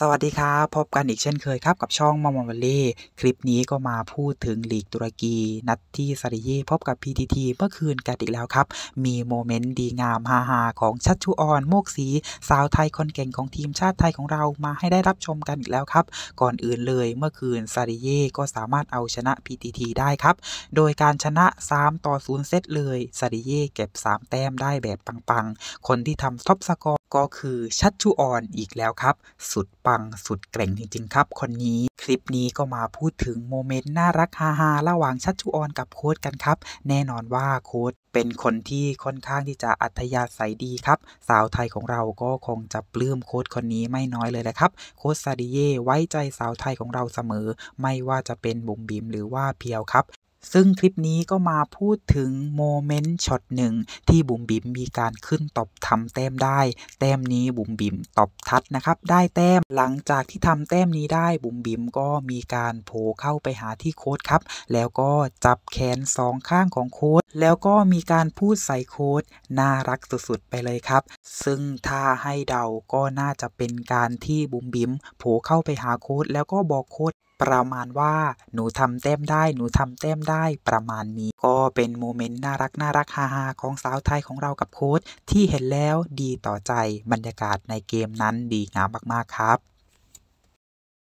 สวัสดีครับพบกันอีกเช่นเคยครับกับช่องมอมอมเล่คลิปนี้ก็มาพูดถึงลีกตุรกี นัดที่ซาริเย่พบกับ PTT เมื่อคืนกันอีกแล้วครับ มีโมเมนต์ดีงามฮาฮาของชัชชุออนโมกสีสาวไทยคนเก่งของทีมชาติไทยของเรามาให้ได้รับชมกันอีกแล้วครับก่อนอื่นเลยเมื่อคืนซาริเย่ก็สามารถเอาชนะ PTT ได้ครับ โดยการชนะ3ต่อ0เซตเลยซาริเย่เก็บ3แต้มได้แบบปังๆคนที่ทำท็อปสกอร์ก็คือชัชชุออนอีกแล้วครับ สุดปังสุดเก่งจริง ๆ ครับ คนนี้คลิปนี้ก็มาพูดถึงโมเมนต์น่ารักฮาฮาระหว่างชัชชุออนกับโค้ดกันครับแน่นอนว่าโค้ดเป็นคนที่ค่อนข้างที่จะอัธยาศัยดีครับ สาวไทยของเราก็คงจะปลื้มโค้ดคนนี้ไม่น้อยเลยแหละครับ โค้ดซาดิเย่ไว้ใจสาวไทยของเราเสมอ ไม่ว่าจะเป็นบุ๋มบิมหรือว่าเพียวครับซึ่งคลิปนี้ก็มาพูดถึงโมเมนต์ช็อตหนึ่งที่บุ๋มบิ๋มมีการขึ้นตบทำแต้มได้ แต้มนี้บุ๋มบิ๋มตบทัดนะครับได้แต้มหลังจากที่ทำแต้มนี้ได้บุ๋มบิ๋มก็มีการโผล่เข้าไปหาที่โค้ดครับ แล้วก็จับแขนสองข้างของโค้ดแล้วก็มีการพูดใส่โค้ดน่ารักสุดๆไปเลยครับ ซึ่งถ้าให้เดาก็น่าจะเป็นการที่บุ๋มบิ๋มโผล่เข้าไปหาโค้ดแล้วก็บอกโค้ดประมาณว่าหนูทำแต้มได้ หนูทำแต้มได้ประมาณนี้ ก็เป็นโมเมนต์ น่ารักน่ารักฮาฮาของสาวไทยของเรากับโค้ชที่เห็นแล้วดีต่อใจบรรยากาศในเกมนั้นดีงามมากๆครับ